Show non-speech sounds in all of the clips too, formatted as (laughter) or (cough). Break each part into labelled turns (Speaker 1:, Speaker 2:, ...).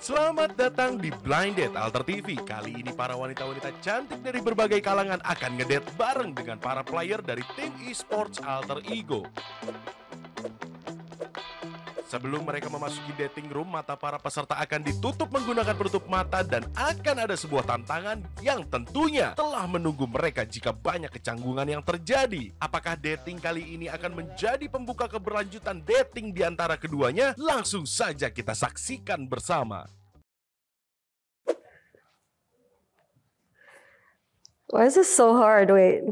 Speaker 1: Selamat datang di Blind Date Alter TV. Kali ini para wanita-wanita cantik dari berbagai kalangan akan ngedate bareng dengan para player dari tim esports Alter Ego. Sebelum mereka memasuki dating room, mata para peserta akan ditutup menggunakan penutup mata dan akan ada sebuah tantangan yang tentunya telah menunggu mereka jika banyak kecanggungan yang terjadi. Apakah dating kali ini akan menjadi pembuka keberlanjutan dating di antara keduanya? Langsung saja kita saksikan bersama.
Speaker 2: Why is this so hard? Wait.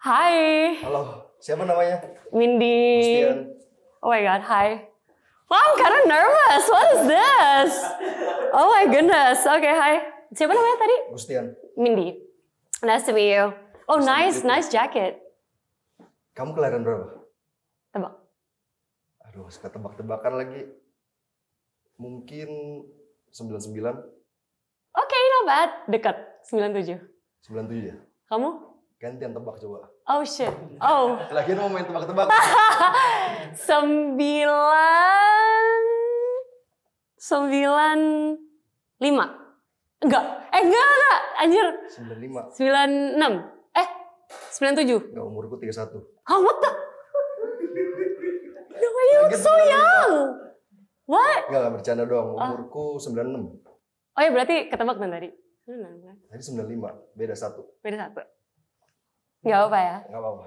Speaker 1: Hi. Halo. Siapa namanya?
Speaker 2: Mindy. Mustian. Oh my god, hi. Wow, I'm kind of nervous. What is this? Oh my goodness. Okay, hi. Siapa namanya tadi? Gustian. Mindy. Nice to meet you. Oh, Gustian nice, juga. nice jacket.
Speaker 1: Kamu kelahiran berapa? Tebak. Aduh, suka tebak-tebakan lagi. Mungkin 99. Oke,
Speaker 2: okay, not bad. Dekat. 97. 97 ya? Kamu?
Speaker 1: Gantian tebak coba.
Speaker 2: Oh shit. Oh.
Speaker 1: Lagi mau main tebak-tebak.
Speaker 2: (laughs) sembilan. Sembilan. Lima. Enggak. Eh enggak enggak. Anjir. Sembilan lima. Sembilan enam. Eh. Sembilan tujuh.
Speaker 1: Enggak umurku tiga satu. Oh what the? No way you look so young. What? Enggak, enggak bercanda doang. Ah. Umurku sembilan enam.
Speaker 2: Oh ya berarti ketebak kan tadi?
Speaker 1: Tadi sembilan lima. Beda satu.
Speaker 2: Beda satu. Gak apa-apa ya? Gak apa-apa.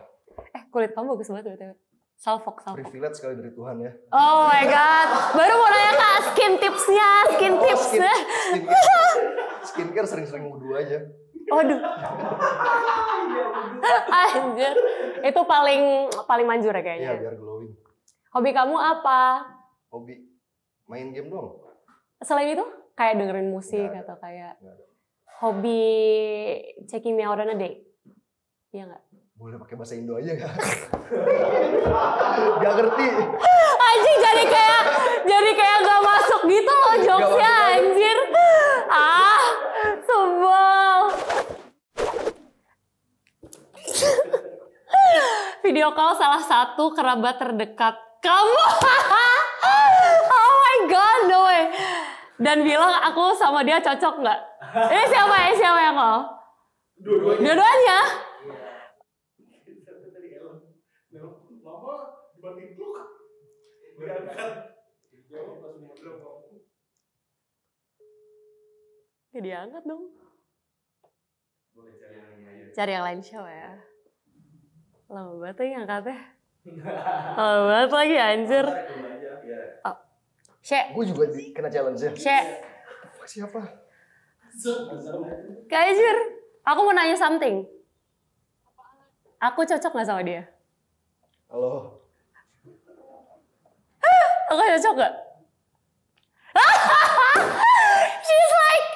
Speaker 2: Eh kulit kamu bagus banget btw. Salfok, salfok.
Speaker 1: Privilege sekali dari Tuhan ya. Oh my god. Baru mau nanya kak skin
Speaker 2: tipsnya, skin oh, tips. Skin,
Speaker 1: skincare. skincare sering-sering wudhu aja. Waduh.
Speaker 2: Anjir. Itu paling paling manjur ya kayaknya. Iya, biar glowing. Hobi kamu apa?
Speaker 1: Hobi main game dong.
Speaker 2: Selain itu, kayak dengerin musik atau kayak hobi checking me out on a date.
Speaker 1: Iya nggak? Boleh pakai bahasa Indo aja nggak? gak ngerti.
Speaker 2: Anjing jadi kayak
Speaker 1: jadi kayak gak masuk gitu loh jokesnya anjir.
Speaker 2: Ah, sebel. Video call salah satu kerabat terdekat kamu. (laughs) oh my god, no way. Dan bilang aku sama dia cocok nggak? Ini eh, siapa ya? Siapa yang kau? Dua-duanya. Dua-duanya?
Speaker 1: Kan kan? kan?
Speaker 2: Jadi ya, angkat dong. Cari yang lain show ya. Lama banget lagi ngangkatnya. (laughs) Lama banget lagi anjir. Iya. Oh. Gue juga
Speaker 1: kena challenge ya. Shek. Siapa?
Speaker 2: Kajir, aku mau nanya something. Aku cocok gak sama dia? Halo. Aku cocok gak? (laughs) She's like,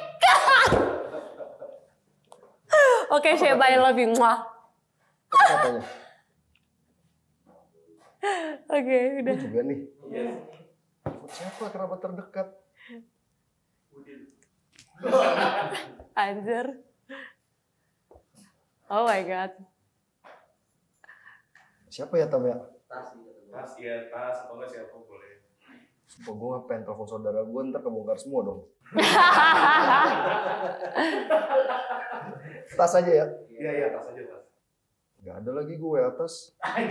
Speaker 2: Oke, okay, Sheba, I love you. (laughs)
Speaker 1: Oke, udah. Gue juga nih. Siapa kerabat terdekat? (laughs)
Speaker 2: Anjir. Oh my god.
Speaker 1: Siapa ya Tom ya? Tas, iya, tas ya tas atau iya, siapa boleh. Pegunungan gue pengen telepon saudara gue ntar kebongkar semua dong. (laughs) tas aja ya? Iya, iya tas aja tas. Gak ada lagi gue atas. Ya,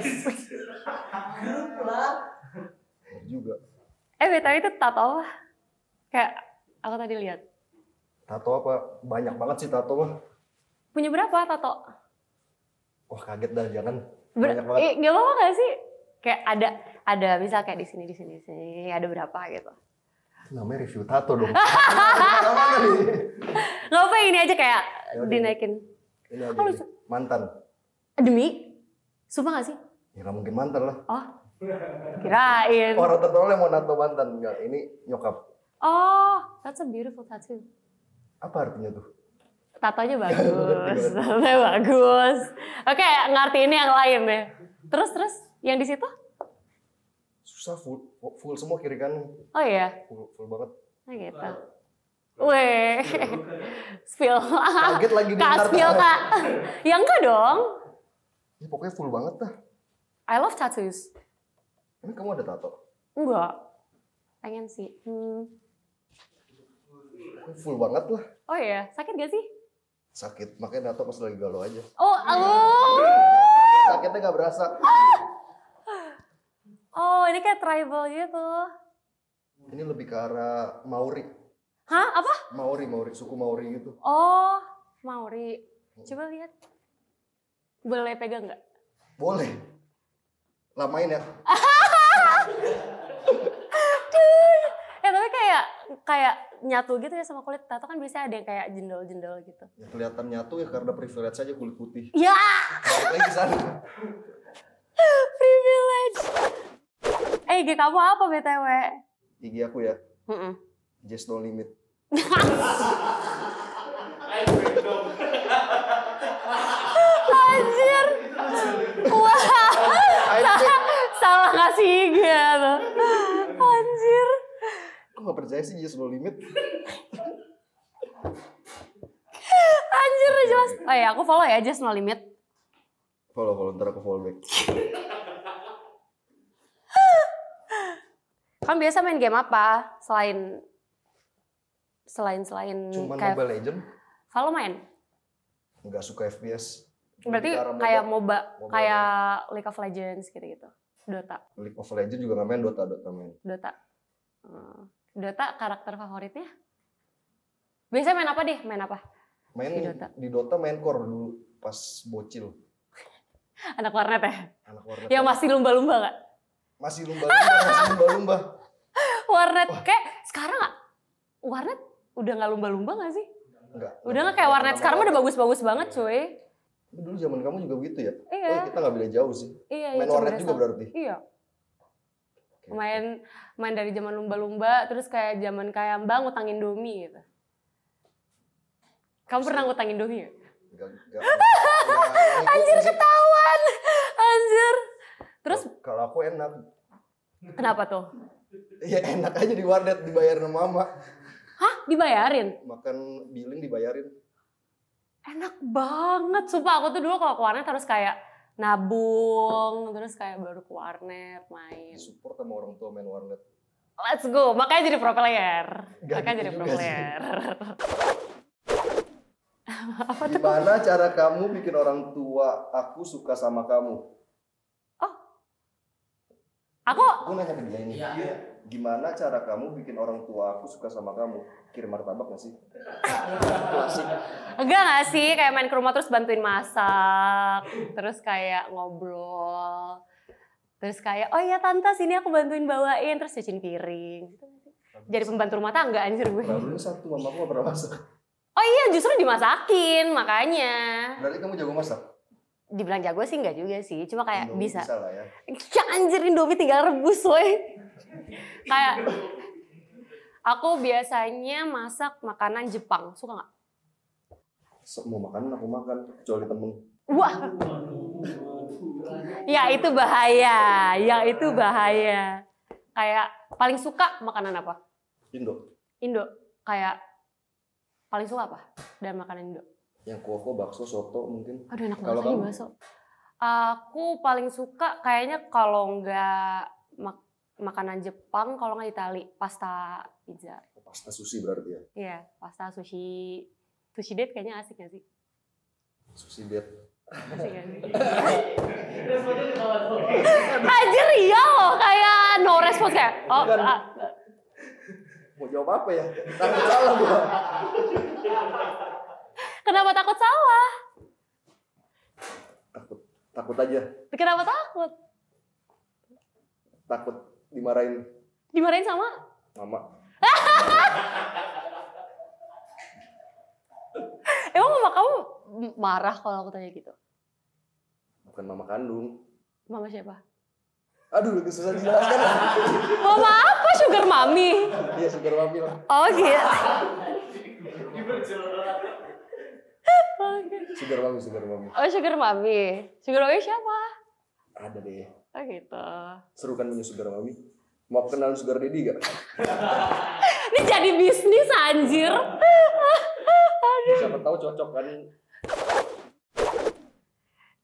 Speaker 1: Grup lah. juga.
Speaker 2: Eh, betul itu tato apa? Kayak aku tadi lihat.
Speaker 1: Tato apa? Banyak banget sih tato mah.
Speaker 2: Punya berapa tato?
Speaker 1: Wah kaget dah, jangan. Ber Banyak banget. Eh,
Speaker 2: gak apa-apa gak sih? Kayak ada ada misal kayak di sini di sini di sini ada berapa gitu
Speaker 1: namanya review tato dong (laughs)
Speaker 2: nggak apa ini aja kayak Yaudah, dinaikin
Speaker 1: ini aja, mantan
Speaker 2: demi sumpah gak sih
Speaker 1: ya gak mungkin mantan lah oh
Speaker 2: kirain
Speaker 1: orang tertolong yang mau nato mantan enggak ini nyokap
Speaker 2: oh that's a beautiful tattoo
Speaker 1: apa artinya tuh
Speaker 2: tatonya (laughs) bagus, tatonya bagus. Oke, okay, ngerti ini yang lain deh. Terus terus yang di situ?
Speaker 1: susah full, full semua kiri kan Oh iya. Full, full banget.
Speaker 2: Nah, gitu. Weh, spill. Kaget lagi di Kak, spill kak. ya enggak dong.
Speaker 1: Ya, pokoknya full banget dah.
Speaker 2: I love tattoos. Ini kamu ada tato? Enggak. Pengen sih. Hmm.
Speaker 1: Full banget lah.
Speaker 2: Oh iya, sakit gak sih?
Speaker 1: Sakit, makanya tato pas lagi galau aja.
Speaker 2: Oh, oh.
Speaker 1: Sakitnya gak berasa.
Speaker 2: Ah ini kayak tribal gitu.
Speaker 1: Ini lebih ke arah Maori. Hah? Apa? Maori, Maori, suku Maori gitu.
Speaker 2: Oh, Maori. Coba lihat. Boleh pegang nggak?
Speaker 1: Boleh. Lamain ya. (laughs)
Speaker 2: eh tapi kayak kayak nyatu gitu ya sama kulit tato kan biasanya ada yang kayak jendol-jendol gitu.
Speaker 1: Ya, kelihatan nyatu ya karena privilege aja kulit putih. Ya. lagi sana. (laughs)
Speaker 2: IG kamu apa BTW? IG aku ya? Mm -mm.
Speaker 1: Just no limit.
Speaker 2: Anjir. Wah. Salah kasih
Speaker 1: IG ya, Anjir. Kok gak percaya sih just no limit?
Speaker 2: Anjir jelas. Oh iya aku follow ya just no limit.
Speaker 1: Follow follow ntar aku follow back.
Speaker 2: Kamu biasa main game apa selain selain selain Cuman kayak, Mobile Legend? Kalau main?
Speaker 1: Enggak suka FPS.
Speaker 2: Berarti kayak MOBA, MOBA kayak MOBA. League of Legends gitu-gitu. Dota.
Speaker 1: League of Legends juga nggak main Dota, Dota main. Dota. Eh,
Speaker 2: Dota karakter favoritnya? Biasa main apa deh? Main apa?
Speaker 1: Main di Dota, di Dota main core dulu pas bocil.
Speaker 2: (laughs) Anak warnet ya?
Speaker 1: Anak warnet. Yang masih lumba-lumba gak? Masih lumba-lumba, masih lumba-lumba
Speaker 2: warnet Wah. kayak sekarang warnet udah nggak lumba-lumba nggak sih? Enggak. Udah nggak kayak warnet sekarang udah bagus-bagus banget iya. cuy.
Speaker 1: Dulu zaman kamu juga begitu ya? Iya. Oh, kita nggak beda jauh sih. Iya, iya main iya, warnet juga berarti.
Speaker 2: Iya. Okay. Main main dari zaman lumba-lumba terus kayak zaman kayak Mbak utangin domi. gitu. Kamu pernah ngutangin domi? Ya?
Speaker 1: (laughs) Anjir ketahuan.
Speaker 2: Anjir. Terus
Speaker 1: kalau aku enak Kenapa tuh? Ya enak aja di warnet dibayar sama mama.
Speaker 2: Hah? Dibayarin?
Speaker 1: Makan billing dibayarin.
Speaker 2: Enak banget. Sumpah aku tuh dulu kalau ke warnet harus kayak nabung, terus kayak baru ke warnet main. Support sama orang tua main warnet. Let's go. Makanya jadi pro player. Gak Makanya jadi pro player.
Speaker 1: (laughs) Apa Gimana cara kamu bikin orang tua aku suka sama kamu? aku aku nanya ke dia ini iya. dia gimana cara kamu bikin orang tua aku suka sama kamu kirim martabak gak sih klasik
Speaker 2: enggak gak sih kayak main ke rumah terus bantuin masak terus kayak ngobrol terus kayak oh iya tante sini aku bantuin bawain terus cuciin piring gitu jadi pembantu rumah tangga anjir gue baru
Speaker 1: satu mama aku gak pernah masak
Speaker 2: oh iya justru dimasakin makanya berarti kamu jago masak dibilang jago sih nggak juga sih cuma kayak Indomie bisa, bisa ya. (laughs) Ya, anjir Indomie tinggal rebus woi kayak aku biasanya masak makanan Jepang suka nggak
Speaker 1: semua makanan aku makan kecuali temen
Speaker 2: wah ya itu bahaya ya itu bahaya kayak paling suka makanan apa Indo Indo kayak paling suka apa dan makanan Indo
Speaker 1: yang kuah bakso, soto mungkin. Aduh enak banget kamu... bakso.
Speaker 2: Aku paling suka kayaknya kalau nggak mak makanan Jepang, kalau nggak Itali, pasta pizza.
Speaker 1: Pasta sushi berarti ya?
Speaker 2: Iya, pasta sushi. Sushi date kayaknya asik gak sih?
Speaker 1: Sushi date (laughs) Anjir iya loh kayak no
Speaker 2: response kayak oh Bukan, ah.
Speaker 1: mau jawab apa ya takut salah gua
Speaker 2: Kenapa takut salah?
Speaker 1: Takut. Takut aja.
Speaker 2: Kenapa takut?
Speaker 1: Takut dimarahin.
Speaker 2: Dimarahin sama? Mama. (laughs) Emang mama kamu marah kalau aku tanya gitu?
Speaker 1: Bukan mama kandung. Mama siapa? Aduh, lebih susah dijelaskan.
Speaker 2: (laughs) mama apa? Sugar mami?
Speaker 1: Iya, sugar mami lah.
Speaker 2: Oh gitu. (laughs)
Speaker 1: Sugar mami, sugar mami.
Speaker 2: Oh, sugar mami. Sugar mami siapa? Ada deh. Oh gitu.
Speaker 1: Seru kan punya sugar mami? Mau kenalan sugar daddy gak?
Speaker 2: (laughs) Ini jadi bisnis anjir.
Speaker 1: Siapa tahu cocok kan.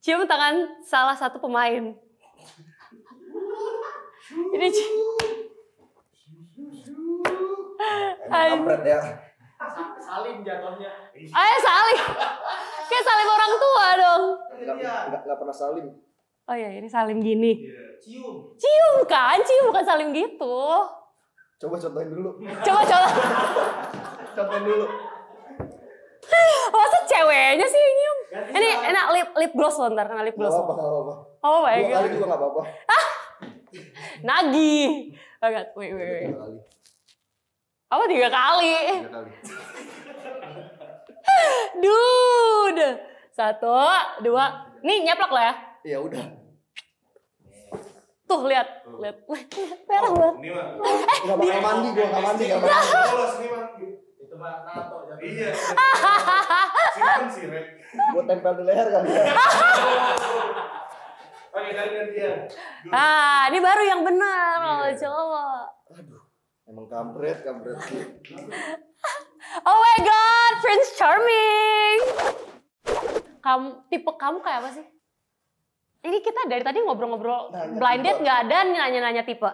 Speaker 2: Cium tangan salah satu pemain. Ini
Speaker 1: Ampret ya salim jatuhnya. Ayo eh, salim
Speaker 2: Kayak salim orang tua dong.
Speaker 1: Enggak enggak iya. pernah salim.
Speaker 2: Oh iya, ini salim gini.
Speaker 1: Yeah. Cium.
Speaker 2: Cium kan, cium bukan salim gitu.
Speaker 1: Coba contohin dulu. Coba coba. contohin dulu.
Speaker 2: Masa ceweknya sih nyium? Ini enak lip lip gloss loh ntar kena lip gloss. Gak apa-apa, Oh my god. Dua kali gitu. juga gak apa-apa. Ah! Nagih. Agak, wait, wait, wait. Apa tiga kali? Tiga kali. (laughs) Dude. Satu, dua. Nih nyeplak lah ya. Iya udah. Tuh lihat, lihat, merah
Speaker 1: banget. Ini mah. (laughs) Enggak eh, bakal mandi, gua enggak mandi, enggak nah. mandi. Lolos nih mah. Itu mah nato Iya. (laughs) Simpan sih, buat Gua tempel di leher kan? Oke, ya. kalian dia.
Speaker 2: Ah, ini baru yang benar kalau iya. cowok.
Speaker 1: Emang kampret, kampret. sih. (laughs)
Speaker 2: oh my god, Prince Charming. Kamu tipe kamu kayak apa sih? Ini kita dari tadi ngobrol-ngobrol blind date nggak ada nanya-nanya tipe.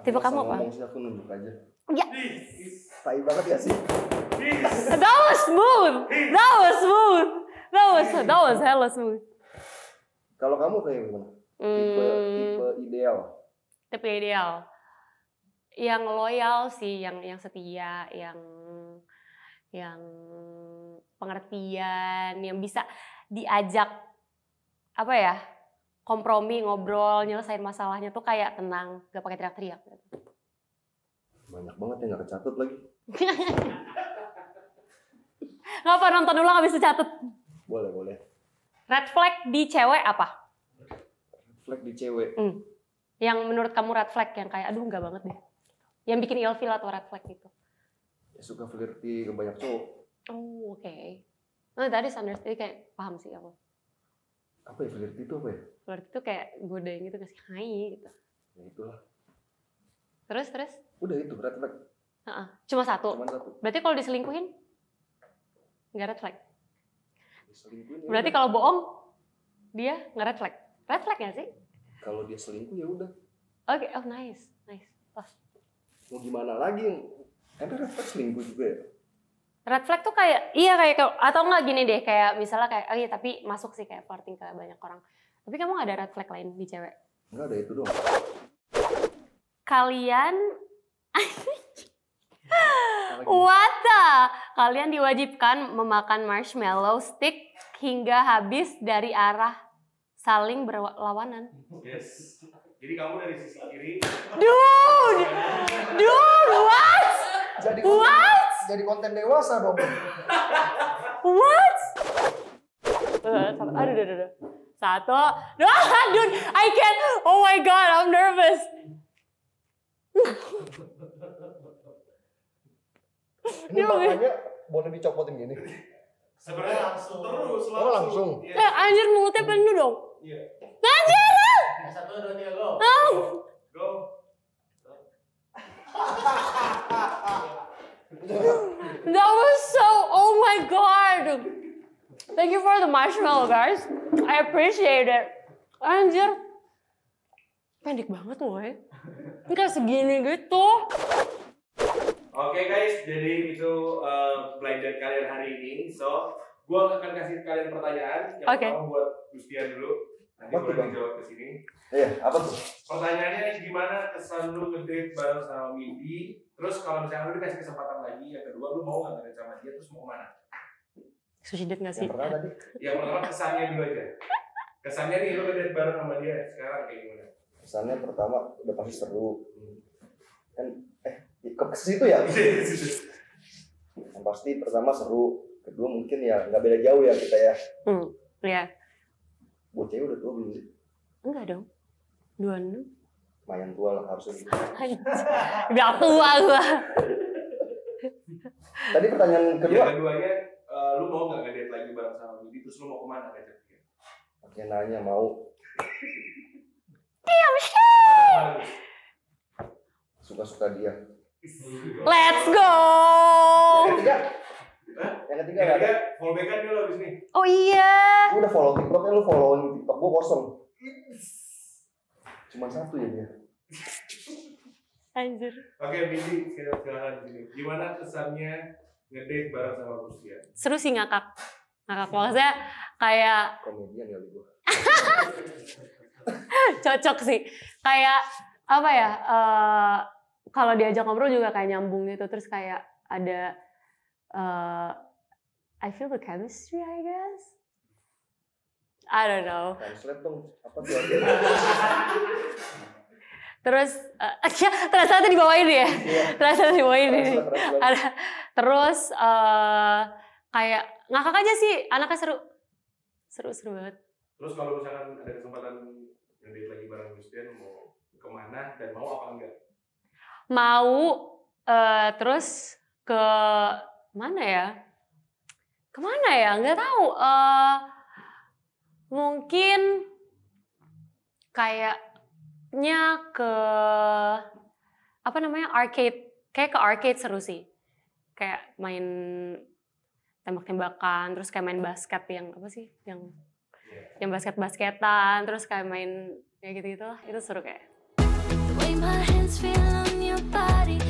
Speaker 1: Tipe aku kamu apa? Sih, aku nunduk aja. Ya. Tai banget ya sih.
Speaker 2: That was smooth. That was smooth. That was that was hella smooth.
Speaker 1: Kalau kamu kayak gimana? Tipe, hmm. tipe ideal.
Speaker 2: Tipe ideal yang loyal sih, yang yang setia, yang yang pengertian, yang bisa diajak apa ya kompromi ngobrol nyelesain masalahnya tuh kayak tenang gak pakai teriak-teriak gitu.
Speaker 1: banyak banget yang gak kecatut lagi
Speaker 2: (laughs) nggak apa nonton ulang habis kecatut boleh boleh red flag di cewek apa
Speaker 1: red flag di cewek hmm.
Speaker 2: yang menurut kamu red flag yang kayak aduh nggak banget deh yang bikin ilfil atau red flag gitu?
Speaker 1: Ya, suka flirty ke banyak cowok.
Speaker 2: Oh, oke. Okay. Nah, tadi Sanders kayak paham sih aku.
Speaker 1: Apa ya flirty itu apa ya?
Speaker 2: Flirty itu kayak godain gitu kasih hai gitu. Ya itulah. Terus terus?
Speaker 1: Udah itu red flag.
Speaker 2: Uh -uh. Cuma satu. Cuma satu. Berarti kalau diselingkuhin nggak red flag.
Speaker 1: Diselingkuhin. Ya Berarti kalau
Speaker 2: bohong dia nggak red flag. Red flag nggak sih?
Speaker 1: Kalau dia selingkuh ya udah.
Speaker 2: Oke, okay. oh nice, nice. Pas
Speaker 1: mau gimana lagi emang red flag selingkuh juga ya
Speaker 2: red flag tuh kayak iya kayak atau enggak gini deh kayak misalnya kayak oh iya tapi masuk sih kayak flirting ke banyak orang tapi kamu gak ada red flag lain di cewek enggak ada itu dong kalian What the? Kalian diwajibkan memakan marshmallow stick hingga habis dari arah saling berlawanan.
Speaker 1: Yes. Jadi kamu dari sisi kiri. Dude, dude, what? Jadi konten, what? Jadi konten dewasa dong. what?
Speaker 2: Aduh, aduh, aduh. Satu, dua, (laughs) dude, I can't. Oh my god, I'm nervous.
Speaker 1: Ini makanya boleh dicopotin gini. Sebenarnya langsung terus oh, langsung. langsung. Iya. Eh,
Speaker 2: anjir mulutnya penuh dong. Iya. Ah! Satu dua tiga go. Go. (laughs) that was so. Oh my god. Thank you for the marshmallow, guys. I appreciate it. Anjir. Pendek banget loh ya. Ini kayak segini gitu.
Speaker 1: Oke okay, guys, jadi itu uh, kalian hari ini. So, gue akan kasih kalian pertanyaan. Yang okay. pertama buat Gustian dulu. Nanti boleh jawab ke sini. Iya, apa tuh? Pertanyaannya gimana kesan lu ngedate bareng sama Midi? Terus kalau misalnya lu dikasih kesempatan lagi yang kedua lu mau nggak ngedate sama dia terus mau kemana? Sushi date nggak sih? Yang pertama tadi? Yang pertama kesannya dulu aja. Kesannya nih lu ngedate bareng sama dia sekarang kayak gimana? Kesannya pertama udah pasti seru. Hmm. Kan eh ke situ ya? Iya, iya, iya. yang pasti pertama seru, kedua mungkin ya nggak beda jauh ya kita ya.
Speaker 2: Hmm, ya
Speaker 1: Buat udah tua belum sih?
Speaker 2: Enggak dong. 26.
Speaker 1: Lumayan tua lah harusnya gitu. udah (laughs) tua gua. Tadi pertanyaan iya, kedua. Ya, keduanya, uh, lu mau gak ngedate lagi bareng sama Budi? Terus lu mau kemana ngedate? oke nanya mau. Diam sih. Suka-suka dia. Let's go. Ya, Hah? Yang ketiga ya. follow back kan dulu abis nih. Oh iya. Lu udah follow TikTok ya lu followin TikTok gua kosong. cuma satu ya dia. Anjir. Oke, Billy, silakan sini. Gimana kesannya ngedate bareng sama Rusia
Speaker 2: Seru sih ngakak. Ngakak maksudnya kayak
Speaker 1: komedian ya gua.
Speaker 2: (laughs) Cocok sih. Kayak apa ya? Uh, kalau diajak ngobrol juga kayak nyambung gitu terus kayak ada uh, I feel the chemistry, I guess. I don't know. (laughs) Terus, uh, (laughs) ya, terasa tadi dibawain ya? Yeah. Terasa dibawain ini. Terus, uh, kayak ngakak aja sih, anaknya seru. Seru-seru banget.
Speaker 1: Terus kalau misalkan ada kesempatan ngedate lagi bareng Christian, mau kemana dan mau apa enggak?
Speaker 2: Mau, uh, terus ke mana ya? Kemana ya? Nggak tahu. Uh, mungkin kayaknya ke apa namanya arcade kayak ke arcade seru sih kayak main tembak-tembakan terus kayak main basket yang apa sih yang iya. yang basket-basketan terus kayak main kayak gitu-gitu lah itu seru kayak The way
Speaker 1: my hands feel on your body.